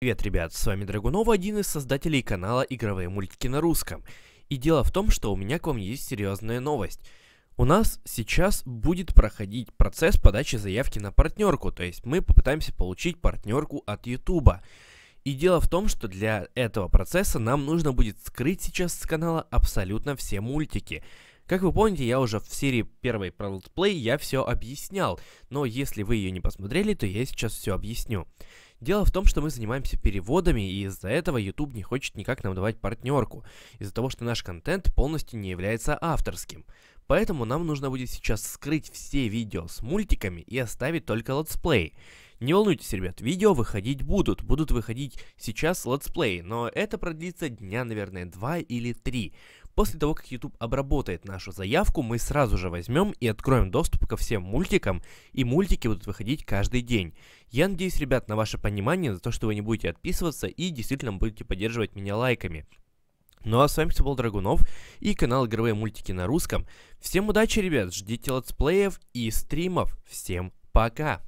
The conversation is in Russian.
Привет, ребят, с вами Драгунова, один из создателей канала «Игровые мультики на русском». И дело в том, что у меня к вам есть серьезная новость. У нас сейчас будет проходить процесс подачи заявки на партнерку, то есть мы попытаемся получить партнерку от YouTube. И дело в том, что для этого процесса нам нужно будет скрыть сейчас с канала абсолютно все мультики. Как вы помните, я уже в серии первой про летсплей я все объяснял, но если вы ее не посмотрели, то я сейчас все объясню. Дело в том, что мы занимаемся переводами, и из-за этого YouTube не хочет никак нам давать партнерку, из-за того, что наш контент полностью не является авторским. Поэтому нам нужно будет сейчас скрыть все видео с мультиками и оставить только летсплей. Не волнуйтесь, ребят, видео выходить будут, будут выходить сейчас летсплей, но это продлится дня, наверное, два или три. После того, как YouTube обработает нашу заявку, мы сразу же возьмем и откроем доступ ко всем мультикам, и мультики будут выходить каждый день. Я надеюсь, ребят, на ваше понимание, за то, что вы не будете отписываться и действительно будете поддерживать меня лайками. Ну а с вами был Драгунов и канал Игровые мультики на русском. Всем удачи, ребят, ждите летсплеев и стримов. Всем пока!